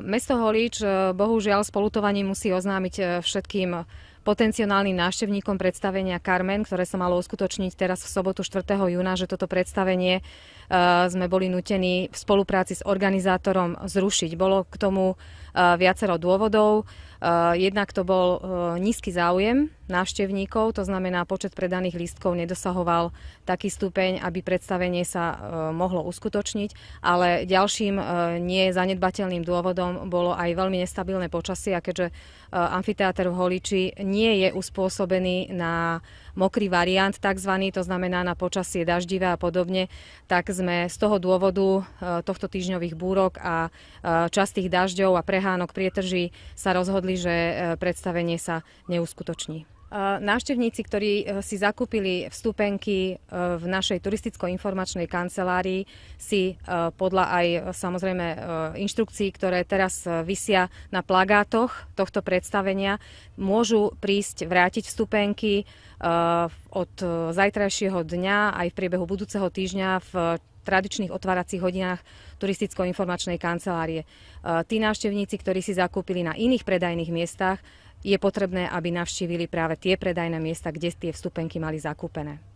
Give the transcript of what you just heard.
Mesto Holíč e, bohužiaľ spolutovaním musí oznámiť e, všetkým potenciálnym návštevníkom predstavenia Carmen, ktoré sa malo uskutočniť teraz v sobotu 4. júna, že toto predstavenie e, sme boli nutení v spolupráci s organizátorom zrušiť. Bolo k tomu Eh, viacero dôvodov. Eh, jednak to bol eh, nízky záujem návštevníkov, to znamená počet predaných lístkov nedosahoval taký stupeň, aby predstavenie sa mohlo uskutočniť, ale ďalším nie zanedbateľným dôvodom bolo aj veľmi nestabilné počasie a keďže amfiteáter v Holiči nie je uspôsobený na mokrý variant tzv., to znamená na počasie daždivé a podobne, tak sme z toho dôvodu tohto týždňových búrok a častých dažďov a prehľadných Rehánok Prietrží sa rozhodli, že e, predstavenie sa neuskutoční. Návštevníci, ktorí e, si zakúpili vstupenky e, v našej turisticko-informačnej kancelárii, si podľa aj samozrejme inštrukcií, ktoré teraz vysia na plagátoch tohto predstavenia, môžu prísť vrátiť vstupenky od zajtrajšieho dňa aj v priebehu budúceho týždňa v tradičných otváracích hodinách turisticko-informačnej kancelárie. E, tí návštevníci, ktorí si zakúpili na iných predajných miestach, je potrebné, aby navštívili práve tie predajné miesta, kde tie vstupenky mali zakúpené.